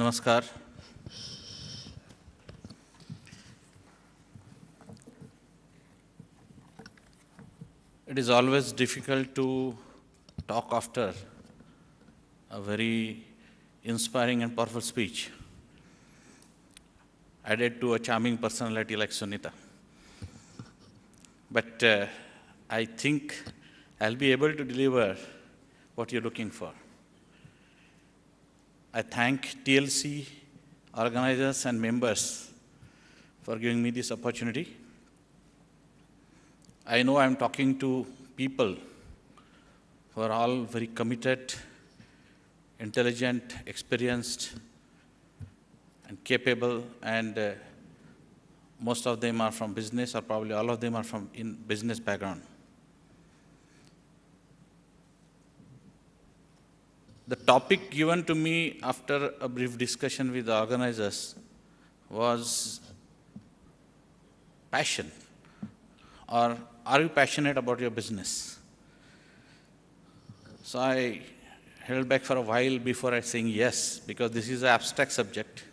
Namaskar. It is always difficult to talk after a very inspiring and powerful speech added to a charming personality like Sunita. But uh, I think I'll be able to deliver what you're looking for. I thank TLC organizers and members for giving me this opportunity. I know I'm talking to people who are all very committed, intelligent, experienced, and capable, and uh, most of them are from business, or probably all of them are from in business background. The topic given to me after a brief discussion with the organizers was passion or are you passionate about your business? So I held back for a while before I saying yes because this is an abstract subject.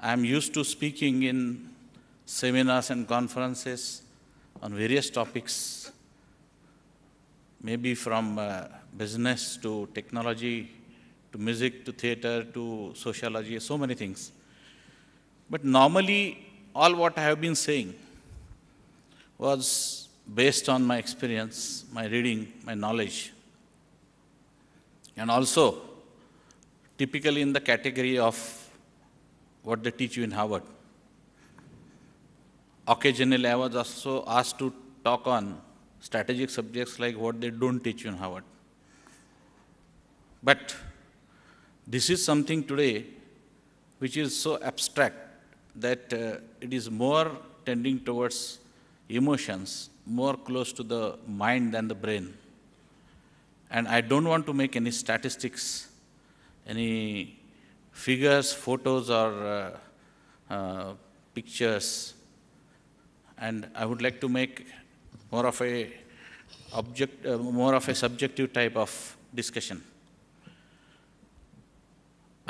I'm used to speaking in seminars and conferences on various topics, maybe from uh, business to technology to music to theater to sociology, so many things. But normally, all what I have been saying was based on my experience, my reading, my knowledge, and also typically in the category of what they teach you in Harvard. Occasionally, I was also asked to talk on strategic subjects like what they don't teach you in Harvard. But this is something today which is so abstract that uh, it is more tending towards emotions, more close to the mind than the brain. And I don't want to make any statistics, any figures, photos, or uh, uh, pictures. And I would like to make more of a object, uh, more of a subjective type of discussion.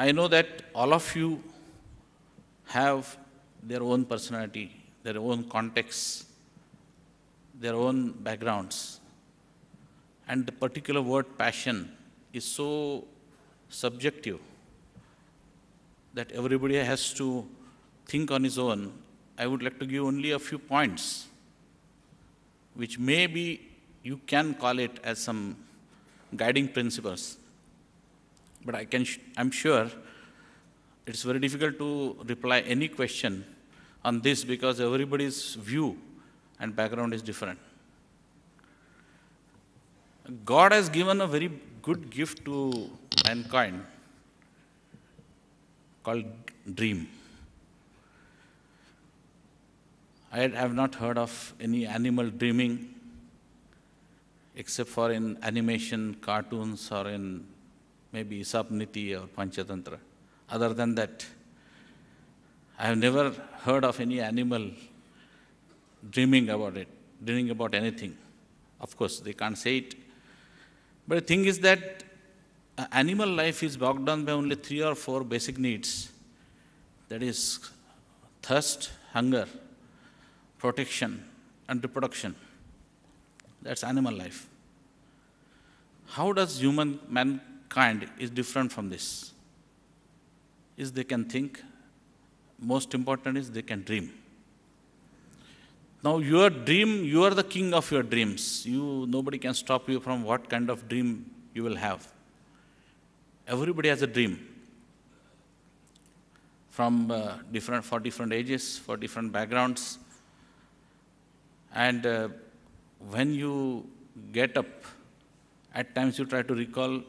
I know that all of you have their own personality, their own context, their own backgrounds. And the particular word passion is so subjective that everybody has to think on his own. I would like to give only a few points, which maybe you can call it as some guiding principles but I can I'm sure it's very difficult to reply any question on this because everybody's view and background is different. God has given a very good gift to mankind called dream. I have not heard of any animal dreaming except for in animation, cartoons, or in maybe Sapniti or Panchatantra. Other than that, I have never heard of any animal dreaming about it, dreaming about anything. Of course, they can't say it. But the thing is that uh, animal life is bogged down by only three or four basic needs that is, thirst, hunger, protection, and reproduction. That's animal life. How does human man kind is different from this. Is they can think, most important is they can dream. Now your dream, you are the king of your dreams. You, nobody can stop you from what kind of dream you will have. Everybody has a dream. From uh, different, for different ages, for different backgrounds. And uh, when you get up, at times you try to recall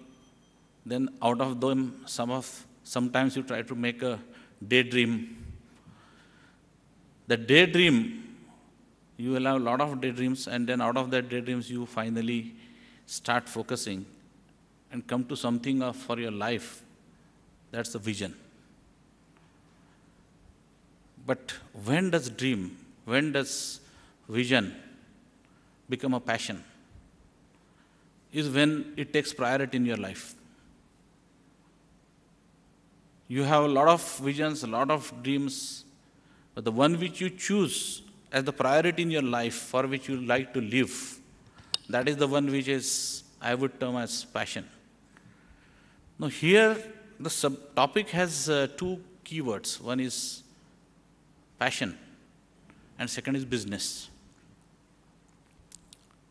then out of them, some of, sometimes you try to make a daydream. The daydream, you will have a lot of daydreams, and then out of that daydreams, you finally start focusing and come to something for your life. That's the vision. But when does dream, when does vision become a passion? Is when it takes priority in your life. You have a lot of visions, a lot of dreams, but the one which you choose as the priority in your life for which you like to live, that is the one which is, I would term as passion. Now, here the subtopic has uh, two keywords one is passion, and second is business.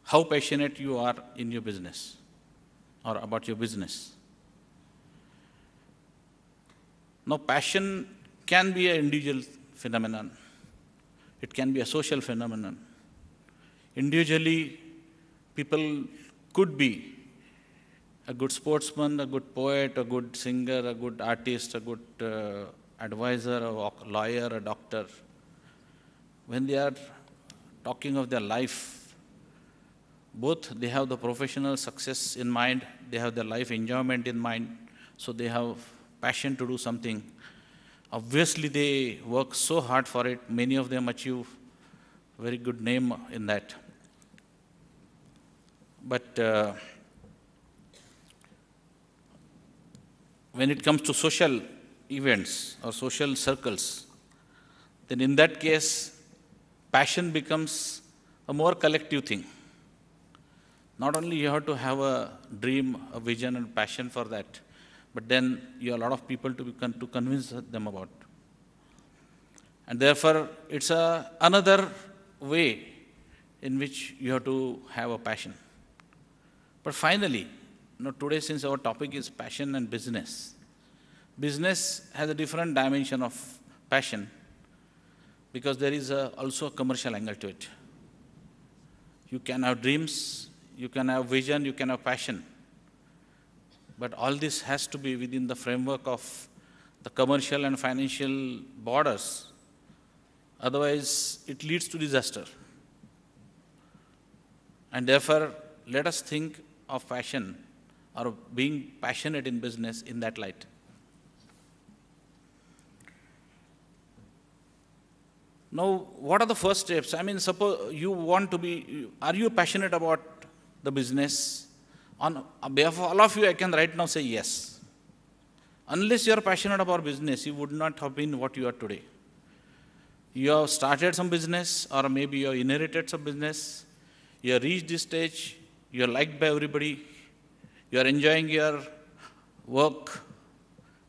How passionate you are in your business or about your business. Now, passion can be an individual phenomenon. It can be a social phenomenon. Individually, people could be a good sportsman, a good poet, a good singer, a good artist, a good uh, advisor, a lawyer, a doctor. When they are talking of their life, both they have the professional success in mind, they have their life enjoyment in mind, so they have passion to do something. Obviously, they work so hard for it. Many of them achieve very good name in that. But uh, when it comes to social events or social circles, then in that case, passion becomes a more collective thing. Not only you have to have a dream, a vision and passion for that, but then you have a lot of people to, con to convince them about. And therefore, it's a, another way in which you have to have a passion. But finally, you know, today since our topic is passion and business, business has a different dimension of passion because there is a, also a commercial angle to it. You can have dreams, you can have vision, you can have passion. But all this has to be within the framework of the commercial and financial borders. Otherwise, it leads to disaster. And therefore, let us think of passion or being passionate in business in that light. Now, what are the first steps? I mean, suppose you want to be, are you passionate about the business? On behalf of all of you, I can right now say yes. Unless you are passionate about business, you would not have been what you are today. You have started some business, or maybe you have inherited some business. You have reached this stage, you are liked by everybody, you are enjoying your work.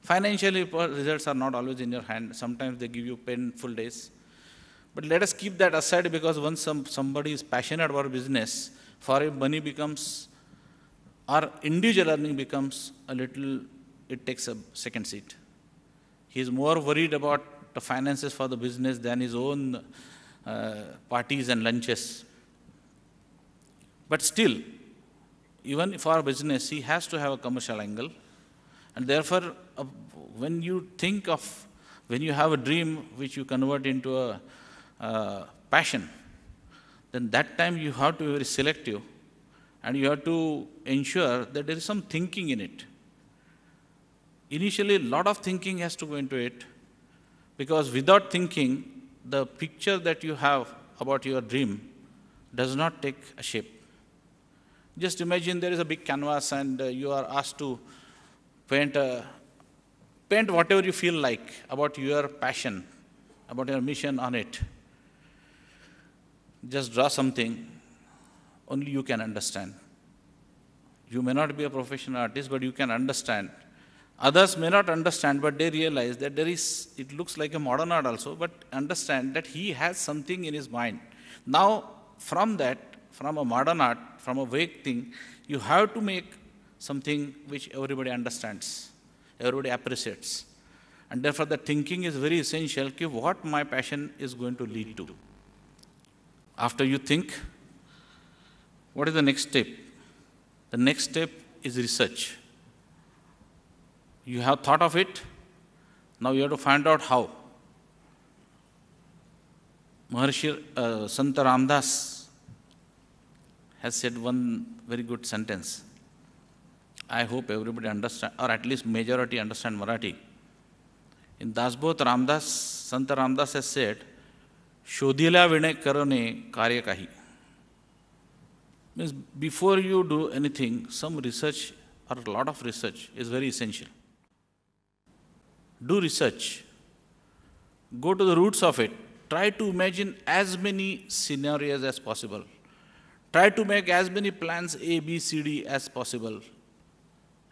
Financially, results are not always in your hand. Sometimes they give you painful days. But let us keep that aside because once some, somebody is passionate about business, for him money becomes our individual learning becomes a little, it takes a second seat. He is more worried about the finances for the business than his own uh, parties and lunches. But still, even for business, he has to have a commercial angle. And therefore, uh, when you think of, when you have a dream which you convert into a uh, passion, then that time you have to be very selective and you have to ensure that there is some thinking in it. Initially, a lot of thinking has to go into it because without thinking, the picture that you have about your dream does not take a shape. Just imagine there is a big canvas and uh, you are asked to paint, a, uh, paint whatever you feel like about your passion, about your mission on it. Just draw something only you can understand. You may not be a professional artist, but you can understand. Others may not understand, but they realize that there is, it looks like a modern art also, but understand that he has something in his mind. Now, from that, from a modern art, from a vague thing, you have to make something which everybody understands, everybody appreciates. And therefore, the thinking is very essential what my passion is going to lead to. After you think, what is the next step? The next step is research. You have thought of it, now you have to find out how. Maharshi uh, Ramdas has said one very good sentence. I hope everybody understand, or at least majority understand Marathi. In Dasbodh Ramdas, Sant Ramdas has said, शोधीला विणे करणे कार्य Means before you do anything, some research or a lot of research is very essential. Do research. Go to the roots of it. Try to imagine as many scenarios as possible. Try to make as many plans A, B, C, D as possible.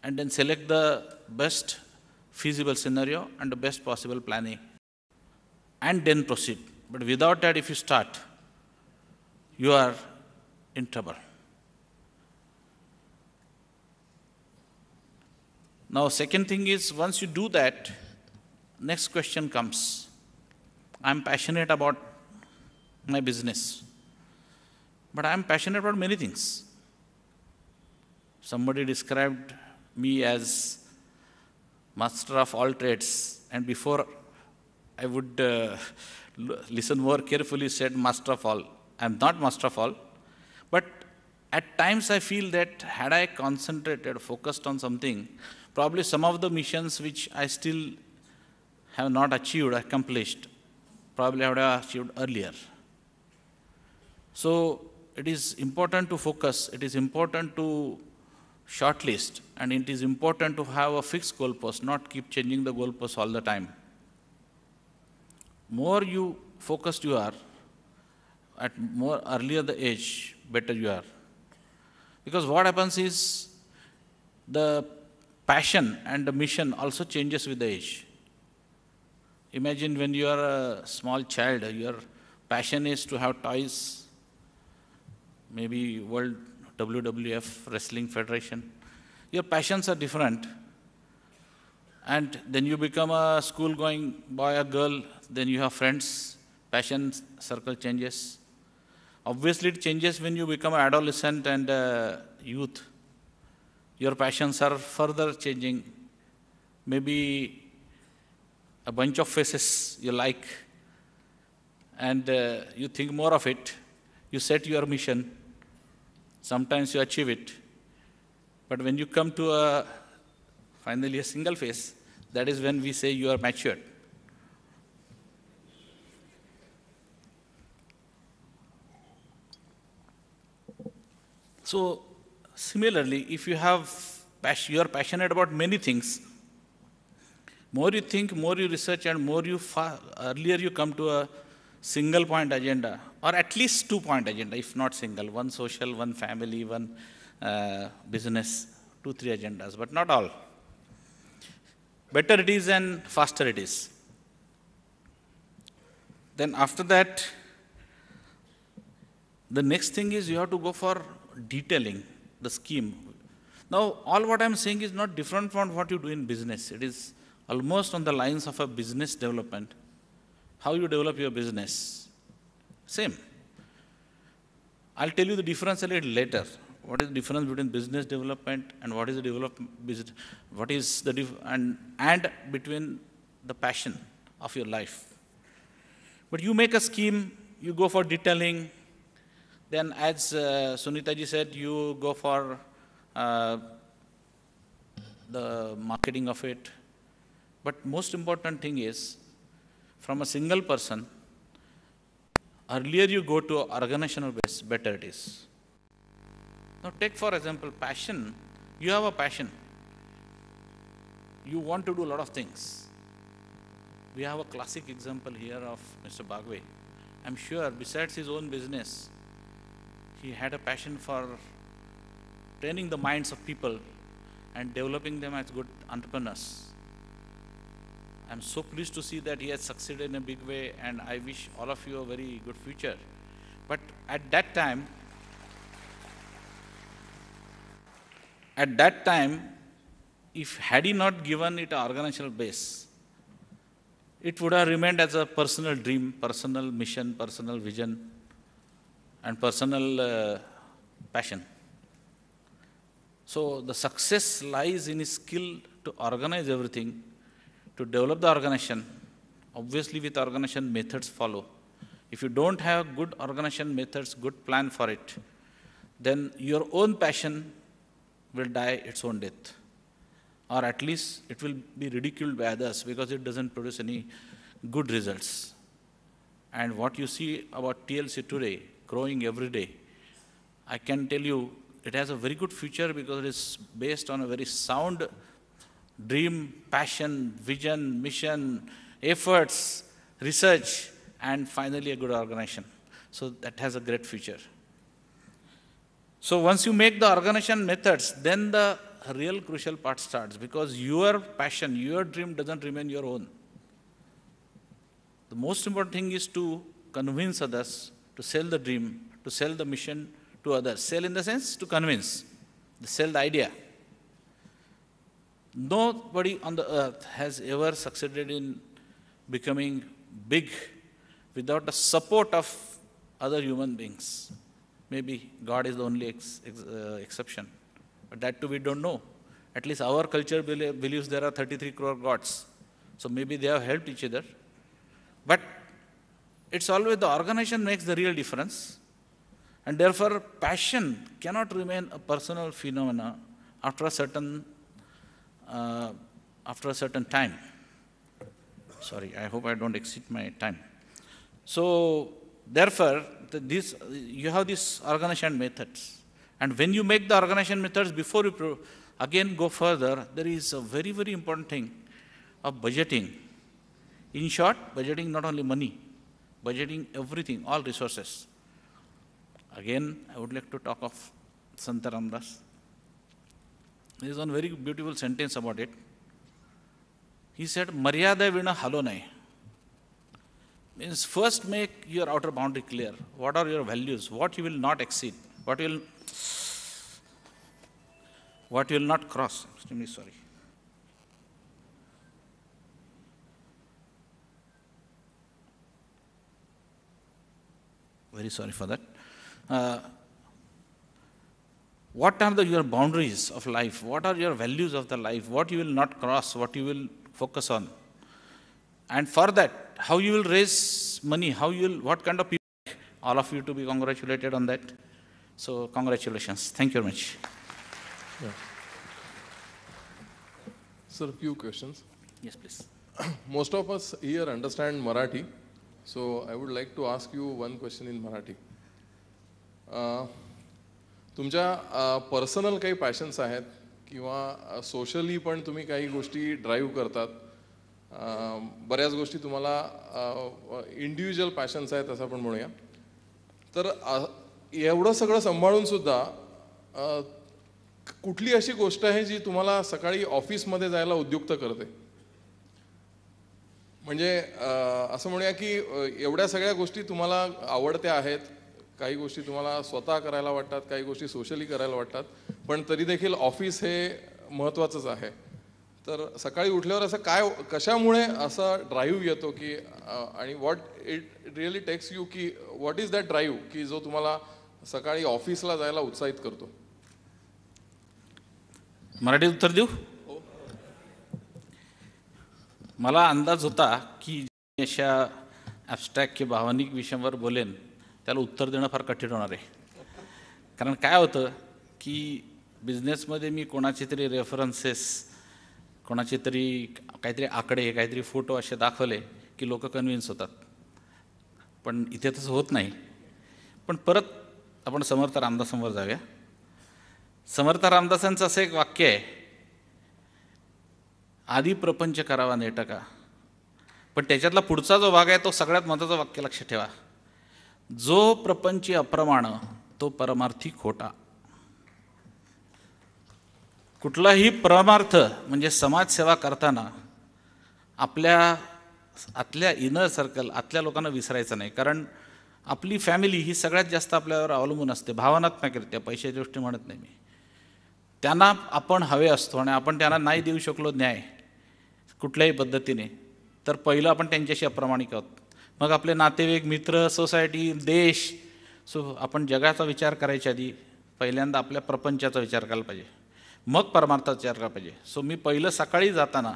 And then select the best feasible scenario and the best possible plan A. And then proceed. But without that, if you start, you are in trouble. Now, second thing is once you do that, next question comes. I'm passionate about my business, but I'm passionate about many things. Somebody described me as master of all trades, and before I would uh, listen more carefully, said master of all. I'm not master of all, but at times I feel that had I concentrated, focused on something, Probably some of the missions which I still have not achieved, accomplished, probably I would have achieved earlier. So it is important to focus, it is important to shortlist, and it is important to have a fixed goalpost, not keep changing the goalpost all the time. More you focused you are, at more earlier the age, better you are. Because what happens is the passion and the mission also changes with the age. Imagine when you are a small child, your passion is to have toys, maybe World WWF Wrestling Federation. Your passions are different. And then you become a school going boy or girl, then you have friends, passion circle changes. Obviously, it changes when you become an adolescent and uh, youth your passions are further changing. Maybe a bunch of faces you like, and uh, you think more of it. You set your mission. Sometimes you achieve it. But when you come to a finally a single face, that is when we say you are matured. So Similarly, if you have, you are passionate about many things, more you think, more you research, and more you, earlier you come to a single point agenda, or at least two point agenda, if not single, one social, one family, one uh, business, two, three agendas, but not all. Better it is and faster it is. Then after that, the next thing is you have to go for detailing the scheme. Now, all what I'm saying is not different from what you do in business. It is almost on the lines of a business development. How you develop your business. Same. I'll tell you the difference a little later. What is the difference between business development and what is the develop business, what is the dif and and between the passion of your life. But you make a scheme, you go for detailing, then as uh, ji said, you go for uh, the marketing of it. But most important thing is, from a single person, earlier you go to organizational base, better it is. Now take for example, passion. You have a passion. You want to do a lot of things. We have a classic example here of Mr. Bagwe. I'm sure besides his own business, he had a passion for training the minds of people and developing them as good entrepreneurs. I'm so pleased to see that he has succeeded in a big way, and I wish all of you a very good future. But at that time, at that time, if had he not given it an organizational base, it would have remained as a personal dream, personal mission, personal vision and personal uh, passion. So the success lies in his skill to organize everything, to develop the organization. Obviously with organization methods follow. If you don't have good organization methods, good plan for it, then your own passion will die its own death. Or at least it will be ridiculed by others because it doesn't produce any good results. And what you see about TLC today growing every day. I can tell you it has a very good future because it is based on a very sound dream, passion, vision, mission, efforts, research, and finally a good organization. So that has a great future. So once you make the organization methods, then the real crucial part starts because your passion, your dream doesn't remain your own. The most important thing is to convince others to sell the dream, to sell the mission to others. Sell in the sense to convince, to sell the idea. Nobody on the earth has ever succeeded in becoming big without the support of other human beings. Maybe God is the only ex ex uh, exception, but that too we don't know. At least our culture believes there are 33 crore gods. So maybe they have helped each other. But it's always the organization makes the real difference. And therefore, passion cannot remain a personal phenomena after a certain, uh, after a certain time. Sorry, I hope I don't exceed my time. So, therefore, the, this, you have these organization methods. And when you make the organization methods, before you again go further, there is a very, very important thing of budgeting. In short, budgeting not only money, budgeting everything, all resources. Again, I would like to talk of Santaram Das. There is one very beautiful sentence about it. He said, Maryada vina halonai. Means first make your outer boundary clear. What are your values? What you will not exceed? What will what you will not cross? Extremely sorry. very sorry for that. Uh, what are the, your boundaries of life? What are your values of the life? What you will not cross? What you will focus on? And for that, how you will raise money? How you will, what kind of people? All of you to be congratulated on that. So congratulations. Thank you very much. Yeah. Sir, a few questions. Yes, please. Most of us here understand Marathi. So I would like to ask you one question in Marathi. Uh, तुमच्या personal uh, काही passions आहेत किंवा socially uh, पण तुम्ही काही गोष्टी drive करतात बऱ्याच गोष्टी तुम्हाला इंडिव्हिज्युअल पॅशन्स आहेत असं पण म्हणूया तर एवढं सगळं सांभाळून सुद्धा कुठली अशी गोष्ट आहे जी तुम्हाला सकाळी ऑफिसमध्ये जायला उद्युक्त करते म्हणजे असं म्हणूया की एवढ्या सगळ्या गोष्टी तुम्हाला आवडत्या आहेत काही गोष्टी तुम्हाला स्वतः करायला वाटतात काही गोष्टी सोशली करायला वाटतात पण तरी देखील ऑफिस हे महत्त्वाचंच आहे तर सकाळी उठल्यावर असं काय कशामुळे असा ड्राईव्ह येतो की आणि what it really takes you की व्हॉट इज दॅट ड्राईव्ह की जो तुम्हाला सकाळी ऑफिसला जायला उत्साहित करतो मराठीत उत्तर देऊ मला अंदाज होता की अशा ॲबस्ट्रॅक्ट किंवा भावनिक विषयांवर बोलेन त्याला उत्तर देणं फार कठीण होणार आहे कारण काय होतं की बिझनेसमध्ये मी कोणाचे तरी रेफरन्सेस कोणाचे तरी काहीतरी आकडे काहीतरी फोटो असे दाखवले की लोक कन्व्हिन्स होतात पण इथे तसं होत नाही पण परत आपण समर्थ रामदासांवर जाऊया समर्थ रामदासांचं असं एक वाक्य आहे आधी प्रपंच करावा नेटका पण त्याच्यातला पुढचा जो भाग आहे तो सगळ्यात महत्त्वाचा वाक्य लक्ष ठेवा जो प्रपंची अप्रमाण तो परमार्थी खोटा कुठलाही परमार्थ म्हणजे समाजसेवा करताना आपल्या आतल्या इनर सर्कल आतल्या लोकांना विसरायचं नाही कारण आपली फॅमिली ही सगळ्यात जास्त आपल्यावर अवलंबून असते भावनात्मकरित्या पैशाच्या दृष्टी म्हणत नाही मी त्यांना आपण हवे असतो आणि आपण त्यांना नाही देऊ शकलो न्याय कुठल्याही पद्धतीने तर पहिलं आपण त्यांच्याशी अप्रामाणिक आहोत मग आपले नातेवाईक मित्र सोसायटी देश सो आपण जगाचा विचार करायच्या आधी पहिल्यांदा आपल्या प्रपंचाचा विचार करायला पाहिजे मग परमार्थाचा विचार करायला पाहिजे सो मी पहिलं सकाळी जाताना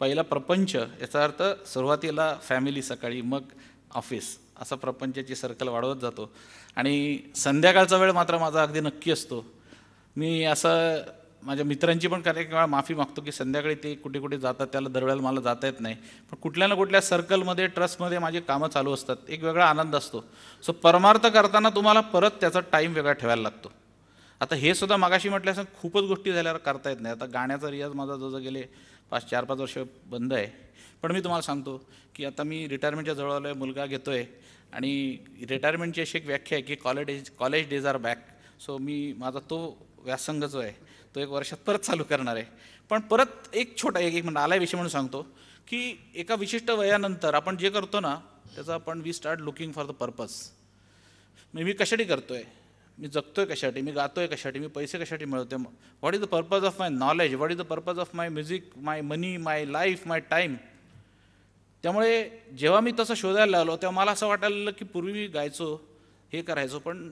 पहिला प्रपंच याचा अर्थ सुरुवातीला फॅमिली सकाळी मग ऑफिस असा प्रपंचाची सर्कल वाढवत जातो आणि संध्याकाळचा वेळ मात्र माझा अगदी नक्की असतो मी असं माझ्या मित्रांची पण काही वेळा माफी मागतो की संध्याकाळी ते कुठे कुठे जातात त्याला दरवेळेला मला जाता येत नाही पण कुठल्या ना कुठल्या सर्कलमध्ये ट्रस्टमध्ये माझे कामं चालू असतात एक वेगळा आनंद असतो सो परमार्थ करताना तुम्हाला परत त्याचा टाईम वेगळा ठेवायला लागतो आता हे सुद्धा मागाशी म्हटल्यास खूपच गोष्टी झाल्यावर करता येत नाही आता गाण्याचा रियाज माझा जसं गेले पाच चार पाच वर्ष बंद आहे पण मी तुम्हाला सांगतो की आता मी रिटायरमेंटच्या जवळ मुलगा घेतो आहे आणि रिटायरमेंटची अशी एक व्याख्या आहे की college college days are back so मी माझा तो व्यासंगच आहे तो एक वर्षात परत चालू करणार आहे पण परत एक छोटा एक एक म्हणजे आलाय विषय म्हणून सांगतो की एका विशिष्ट वयानंतर आपण जे करतो ना त्याचा आपण we start looking for the purpose मी मी कशासाठी करतो आहे मी जगतोय कशासाठी मी गातो आहे कशासाठी मी पैसे कशासाठी मिळवते what is the purpose of my knowledge what is the purpose of my music my money my life my time त्यामुळे जेव्हा मी तसं शोधायला लागलो तेव्हा मला असं वाटायला की पूर्वी मी गायचो हे करायचो पण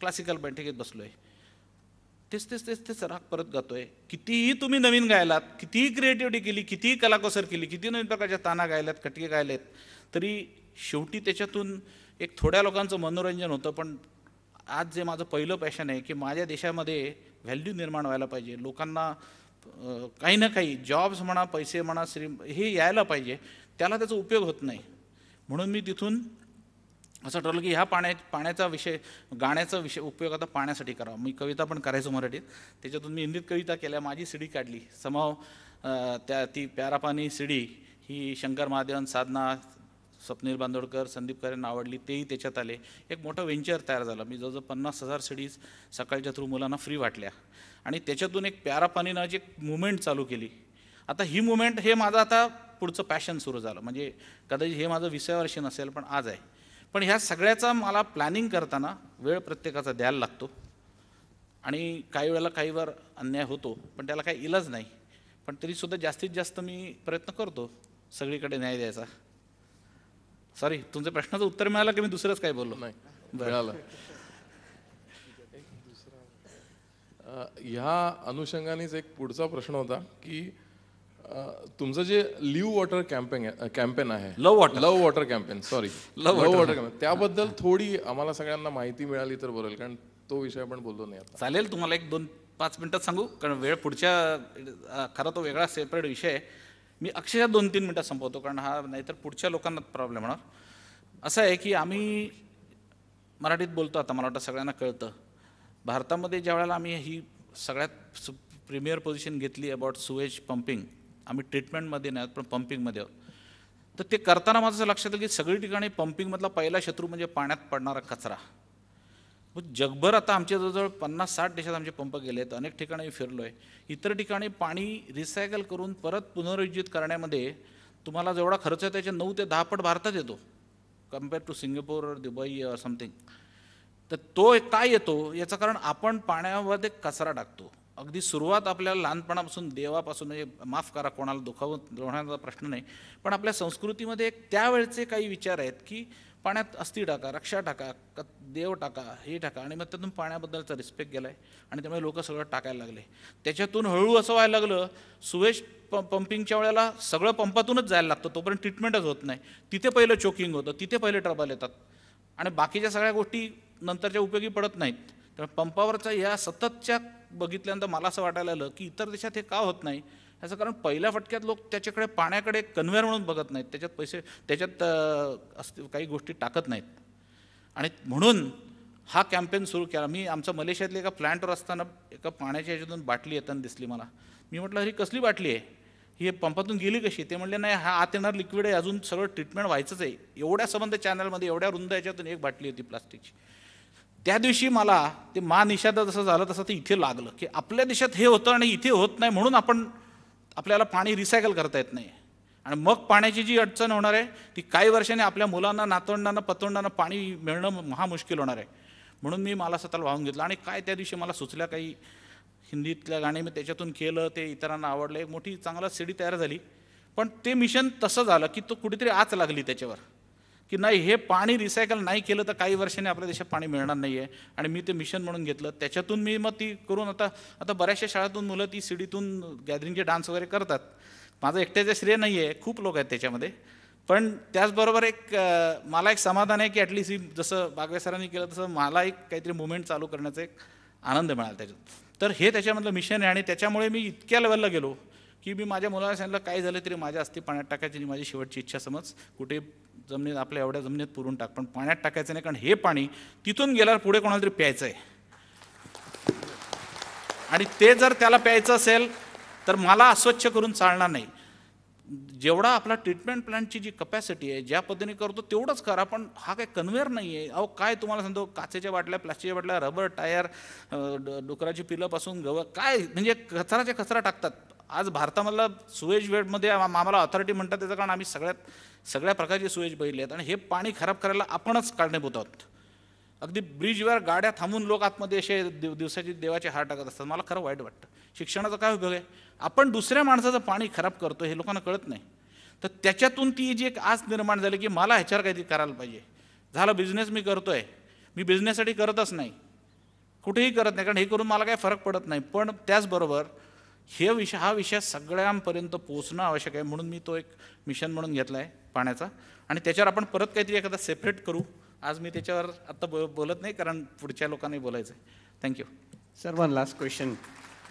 क्लासिकल बैठकीत बसलो आहे तेच तेच तेच तेच सराग परत गातोय कितीही तुम्ही नवीन गायलात कितीही क्रिएटिव्हिटी केली कितीही कलाकोसर केली किती नवीन प्रकारच्या ताना गायल्यात कटके गायलेत तरी शेवटी त्याच्यातून एक थोड्या लोकांचं मनोरंजन होतं पण आज जे माझं पहिलं पॅशन आहे की माझ्या देशामध्ये व्हॅल्यू निर्माण व्हायला पाहिजे लोकांना काही ना काही जॉब्स म्हणा पैसे म्हणा श्री हे यायला पाहिजे त्याला त्याचा उपयोग होत नाही म्हणून मी तिथून असं ठरलं की ह्या पाण्या पाण्याचा विषय गाण्याचा विषय उपयोग आता पाण्यासाठी करावा मी कविता पण करायचो मराठीत त्याच्यातून मी हिंदीत कविता केल्या माझी सिडी काढली समाव त्या ती प्यारापानी सिडी ही शंकर महादेवन साधना स्वप्नील बांदोडकर संदीप करेन आवडली तेही त्याच्यात आले एक मोठं व्हेंचर तयार झालं मी जवळजवळ पन्नास हजार सिडीज सकाळच्या थ्रू मुलांना फ्री वाटल्या आणि त्याच्यातून एक नावाची एक मुवमेंट चालू केली आता ही मुवमेंट हे माझं आता पुढचं पॅशन सुरू झालं म्हणजे कदाचित हे माझं विसाव्या वर्षी नसेल पण आज आहे पण ह्या सगळ्याचा मला प्लॅनिंग करताना वेळ प्रत्येकाचा द्यायला लागतो आणि काही वेळेला काही वर अन्याय होतो पण त्याला काही इलाज नाही पण तरीसुद्धा जास्तीत जास्त मी प्रयत्न करतो सगळीकडे न्याय द्यायचा सॉरी तुमच्या प्रश्नाचं उत्तर मिळालं की मी दुसरंच काय बोललो नाही मिळालं ह्या अनुषंगानेच एक पुढचा प्रश्न होता की तुमचं जे लिव्ह वॉटर कॅम्पेन कॅम्पेन आहे love water love water campaign sorry love water campaign त्याबद्दल थोडी आम्हाला सगळ्यांना माहिती मिळाली तर बरेल कारण तो विषय आपण बोललो नाही आता चालेल तुम्हाला एक दोन पाच मिनटात सांगू कारण वेळ पुढच्या खरा तो वेगळा सेपरेट विषय आहे मी अक्षरशः दोन तीन मिनटात संपवतो कारण हा नाहीतर पुढच्या लोकांना प्रॉब्लेम होणार असं आहे की आम्ही मराठीत बोलतो आता मला वाटतं सगळ्यांना कळतं भारतामध्ये ज्या वेळेला आम्ही ही सगळ्यात प्रीमियर पोझिशन घेतली अबाउट सुएज पंपिंग आम्ही ट्रीटमेंटमध्ये नाही आहोत पण पंपिंगमध्ये आहोत तर ते करताना माझं लक्षात आलं की सगळी ठिकाणी पंपिंगमधला पहिला शत्रू म्हणजे पाण्यात पडणारा कचरा जगभर आता आमच्या जवळजवळ पन्नास साठ देशात आमचे पंप गेले आहेत अनेक ठिकाणी फिरलो आहे इतर ठिकाणी पाणी रिसायकल करून परत पुनरुज्जित करण्यामध्ये तुम्हाला जेवढा खर्च आहे त्याच्या नऊ ते दहा पट भारतात येतो compare to Singapore Dubai something तर तो काय येतो याचं कारण आपण पाण्यामध्ये कचरा टाकतो अगदी सुरुवात आपल्याला लहानपणापासून देवापासून म्हणजे माफ करा कोणाला दुखावून होण्याचा प्रश्न नाही पण आपल्या संस्कृतीमध्ये एक त्यावेळचे काही विचार आहेत की पाण्यात अस्थि टाका रक्षा टाका क देव टाका हे टाका आणि मग त्यातून पाण्याबद्दलचा रिस्पेक्ट गेला आहे आणि त्यामुळे लोक सगळं टाकायला लागले त्याच्यातून हळूहळू असं व्हायला लागलं सुवेश प पंपिंगच्या वेळेला सगळं पंपातूनच जायला लागतं तोपर्यंत ट्रीटमेंटच होत नाही तिथे पहिलं चोकिंग होतं तिथे पहिले ट्रबल येतात आणि बाकीच्या सगळ्या गोष्टी नंतरच्या उपयोगी पडत नाहीत तर पंपावरचा या सततच्या बघितल्यानंतर मला असं वाटायला आलं की इतर देशात हे का होत नाही ह्याचं कारण पहिल्या फटक्यात लोक त्याच्याकडे पाण्याकडे कन्व्हेअर म्हणून बघत नाहीत त्याच्यात पैसे त्याच्यात काही गोष्टी टाकत नाहीत आणि म्हणून हा कॅम्पेन सुरू केला मी आमचं मलेशियातल्या एका प्लांटवर असताना एका पाण्याच्या ह्याच्यातून बाटली येताना दिसली मला मी म्हटलं ही कसली बाटली आहे ही पंपातून गेली कशी ते म्हणले नाही हा आत येणार लिक्विड आहे अजून सगळं ट्रीटमेंट व्हायचंच आहे एवढ्या संबंध चॅनलमध्ये एवढ्या रुंद याच्यातून एक बाटली होती प्लास्टिकची त्या दिवशी मला ते महानिषादा जसं झालं तसं ते इथे लागलं की आपल्या देशात हे होतं आणि इथे होत नाही म्हणून आपण आपल्याला पाणी रिसायकल करता येत नाही आणि मग पाण्याची जी अडचण होणार आहे ती काही वर्षाने आपल्या मुलांना नातवंडांना पतोंडांना पाणी मिळणं महामुश्किल होणार आहे म्हणून मी मला स्वतःला वाहून घेतलं आणि काय त्या दिवशी मला सुचल्या काही हिंदीतल्या गाणी मी त्याच्यातून केलं ते इतरांना आवडलं एक मोठी चांगला सीडी तयार झाली पण ते मिशन तसं झालं की तो कुठेतरी आच लागली त्याच्यावर की नाही हे पाणी रिसायकल नाही केलं तर काही वर्षांनी आपल्या देशात पाणी मिळणार नाही आहे आणि मी ते मिशन म्हणून घेतलं त्याच्यातून मी मग ती करून आता आता बऱ्याचशा शाळेतून मुलं ती सीडीतून गॅदरिंगचे डान्स वगैरे करतात माझं एकट्याचं श्रेय नाही आहे खूप लोक आहेत त्याच्यामध्ये पण त्याचबरोबर एक मला एक समाधान आहे की ॲटलिस्ट ही जसं बागवे सरांनी केलं तसं मला एक काहीतरी मुवमेंट चालू करण्याचा एक आनंद मिळाला त्याच्यात तर हे त्याच्यामधलं मिशन आहे आणि त्याच्यामुळे मी इतक्या लेवलला गेलो की मी माझ्या मुलाला सांगितलं काय झालं तरी माझ्या अस्थि पाण्यात टाकायची माझी शेवटची इच्छा समज कुठे जमिनीत आपल्या एवढ्या जमिनीत पुरून टाक पण पाण्यात टाकायचं नाही कारण हे पाणी तिथून गेल्यावर पुढे कोणाला तरी प्यायचं आहे आणि ते जर त्याला प्यायचं असेल तर मला अस्वच्छ करून चालणार नाही जेवढा आपला ट्रीटमेंट प्लांटची जी कपॅसिटी आहे ज्या पद्धतीने करतो तेवढंच करा पण हा काही कन्व्हेअर नाही आहे अहो काय तुम्हाला सांगतो काचेच्या बाटल्या प्लास्टिकच्या बाटल्या रबर टायर डुकराची पिलंपासून गवत काय म्हणजे कचराच्या कचरा टाकतात आज भारतामधला सुएज वेळमध्ये आम्हाला अथॉरिटी म्हणतात त्याचं कारण आम्ही सगळ्यात सगळ्या प्रकारचे सुएज बहिले आहेत आणि हे पाणी खराब करायला आपणच कारणीभूत आहोत अगदी ब्रिजवर गाड्या थांबून लोक आतमध्ये असे दिव दिवसाची देवाचे हार टाकत असतात मला खरं वाईट वाटतं शिक्षणाचा काय उपयोग आहे आपण दुसऱ्या माणसाचं पाणी खराब करतो हे लोकांना कळत नाही तर त्याच्यातून ती जी एक आस निर्माण झाली की मला ह्याच्यावर काहीतरी करायला पाहिजे झालं बिझनेस मी करतो आहे मी बिझनेससाठी करतच नाही कुठेही करत नाही कारण हे करून मला काही फरक पडत नाही पण त्याचबरोबर हे विषय हा विषय सगळ्यांपर्यंत पोचणं आवश्यक आहे म्हणून मी तो एक मिशन म्हणून घेतला आहे पाण्याचा आणि त्याच्यावर आपण परत काहीतरी एखादा सेपरेट करू आज मी त्याच्यावर आत्ता बोलत नाही कारण पुढच्या लोकांनी बोलायचं आहे thank you sir one last question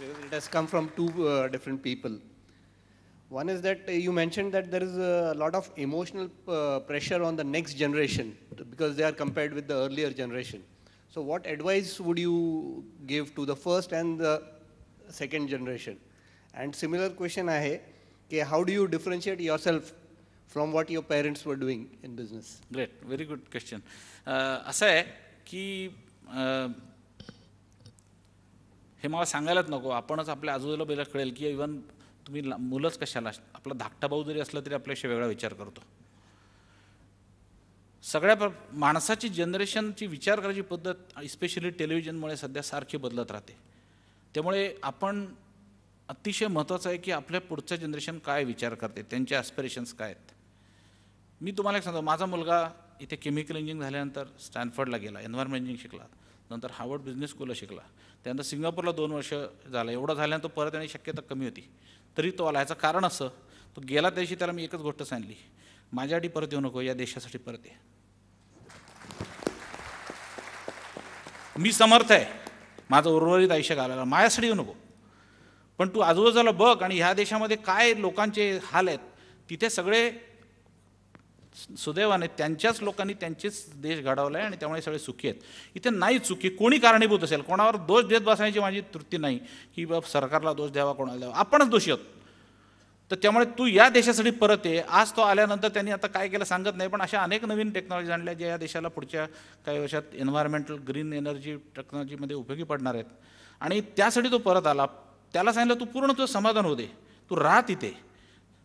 it has come from two different people one is that you mention that there is a lot of emotional pressure on the next generation because they are compared with the earlier generation so what advice would you give to the first and the second generation and similar question आहे की how do you differentiate differentiate self from what your parents were doing in business great very good question असं आहे की uh, हे मला सांगायलाच नको आपणच आपल्या आजूबाजूला पहिला कळेल की इवन तुम्ही मुलंच कशाला आपला धाकटा भाऊ जरी असला तरी आपल्याशी वेगळा विचार करतो सगळ्या माणसाची जनरेशनची विचार करायची पद्धत स्पेशली टेलिव्हिजनमुळे सध्या सारखी बदलत राहते त्यामुळे आपण अतिशय महत्त्वाचं आहे की आपल्या पुढचं जनरेशन काय विचार करते त्यांचे ॲस्पिरेशन्स काय आहेत मी तुम्हाला एक सांगतो माझा मुलगा इथे केमिकल इंजिनिअरिंग झाल्यानंतर स्टॅनफर्डला गेला एन्व्हायरमेंट इंजिनिअरिंग शिकला नंतर हार्वर्ड बिझनेस स्कूलला शिकला त्यानंतर सिंगापूरला दोन वर्ष झालं एवढं झाल्यानंतर परत येण्याची शक्यता कमी होती तरी तो आला याचं कारण असं तो गेला त्याशी त्याला मी एकच गोष्ट सांगली माझ्यासाठी परत येऊ नको या देशासाठी परत ये मी समर्थ आहे माझं उर्वरित आयुष्य घालायला माझ्यासाठी येऊ नको पण तू आजूबाजूला बघ आणि ह्या देशामध्ये काय लोकांचे हाल आहेत तिथे सगळे सुदैवाने त्यांच्याच लोकांनी त्यांचेच देश घडवला आहे आणि त्यामुळे सगळे सुखी आहेत इथे नाही चुकी कोणी कारणीभूत असेल कोणावर दोष देत बसण्याची माझी तृप्ती नाही की बाब सरकारला दोष द्यावा कोणाला द्यावा आपणच दोषी आहोत तर त्यामुळे तू या देशासाठी परत ये आज तो आल्यानंतर त्यांनी आता काय केलं सांगत नाही पण अशा अनेक नवीन टेक्नॉलॉजी आणल्या ज्या या देशाला पुढच्या काही वर्षात एन्व्हायरमेंटल ग्रीन एनर्जी टेक्नॉलॉजीमध्ये उपयोगी पडणार आहेत आणि त्यासाठी तो परत आला त्याला सांगितलं तू पूर्ण तुझं समाधान दे तू राह तिथे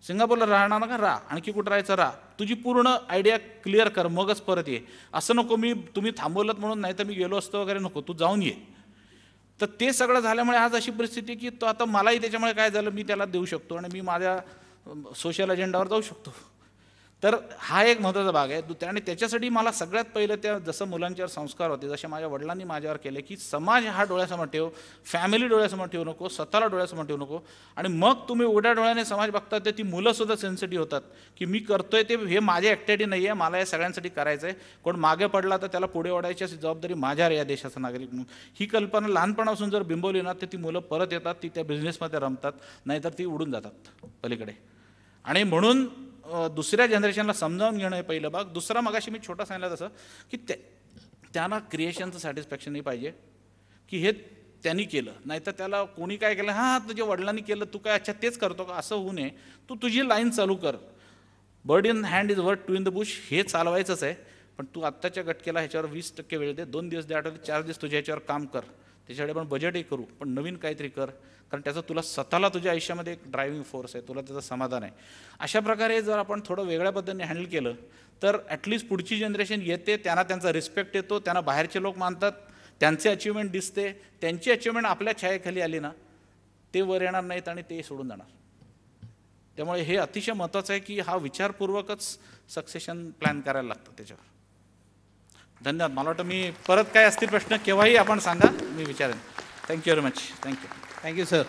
सिंगापूरला राहणार का राह आणखी कुठं राहायचं राहा तुझी पूर्ण आयडिया क्लिअर कर मगच परत ये असं नको मी तुम्ही थांबवलं म्हणून नाही मी गेलो असतो वगैरे नको तू जाऊन ये तर ते सगळं झाल्यामुळे आज अशी परिस्थिती की तो आता मलाही त्याच्यामुळे काय झालं मी त्याला देऊ शकतो आणि मी माझ्या सोशल अजेंडावर जाऊ शकतो तर हा एक महत्त्वाचा भाग आहे दु आणि त्याच्यासाठी मला सगळ्यात पहिलं त्या जसं मुलांच्यावर संस्कार होते जसे माझ्या वडिलांनी माझ्यावर केले की समाज हा डोळ्यासमोर ठेव फॅमिली डोळ्यासमोर ठेवू नको स्वतःला डोळ्यासमोर ठेवू नको आणि मग तुम्ही उघड्या डोळ्याने समाज बघता ते ती मुलंसुद्धा सेन्सिटिव्ह होतात की मी करतोय ते हे माझ्या ॲक्टिव्हिटी नाही आहे मला या सगळ्यांसाठी करायचं आहे कोण मागे पडला तर त्याला पुढे ओढायची अशी जबाबदारी माझ्यावर या देशाचा नागरिक म्हणून ही कल्पना लहानपणापासून जर बिंबवली ना तर ती मुलं परत येतात ती त्या बिझनेसमध्ये रमतात नाहीतर ती उडून जातात पलीकडे आणि म्हणून दुसऱ्या जनरेशनला समजावून घेणं हे पहिलं भाग दुसरा मगाशी मी छोटा सांगितलं तसं की ते त्यांना क्रिएशनचं सॅटिस्फॅक्शनही पाहिजे की हे त्यांनी केलं नाहीतर त्याला कोणी काय केलं हां तुझ्या वडिलांनी केलं तू काय अच्छा तेच करतो का असं होऊ नये तू तुझी लाईन चालू कर bird in hand is worth two in the bush हे चालवायचंच आहे पण तू आत्ताच्या गटकेला ह्याच्यावर वीस टक्के वेळ दे दोन दिवस द्या आठवडे चार दिवस तुझ्या ह्याच्यावर काम कर त्याच्याकडे पण बजेटही करू पण नवीन काहीतरी कर कारण त्याचं तुला स्वतःला तुझ्या आयुष्यामध्ये एक ड्रायविंग फोर्स आहे तुला त्याचं समाधान आहे अशा प्रकारे जर आपण थोडं वेगळ्या पद्धतीने हँडल केलं तर ॲटलीस्ट पुढची जनरेशन येते त्यांना त्यांचा रिस्पेक्ट येतो त्यांना बाहेरचे लोक मानतात त्यांचे अचिव्हमेंट दिसते त्यांची अचिव्हमेंट आपल्या छायेखाली आली ना ते वर येणार नाहीत आणि ते सोडून जाणार त्यामुळे हे अतिशय महत्त्वाचं आहे की हा विचारपूर्वकच सक्सेशन प्लॅन करायला लागतं त्याच्यावर धन्यवाद मला वाटतं मी परत काय असतील प्रश्न केव्हाही आपण सांगा मी विचारेन Thank you very much. Thank you. Thank you, sir.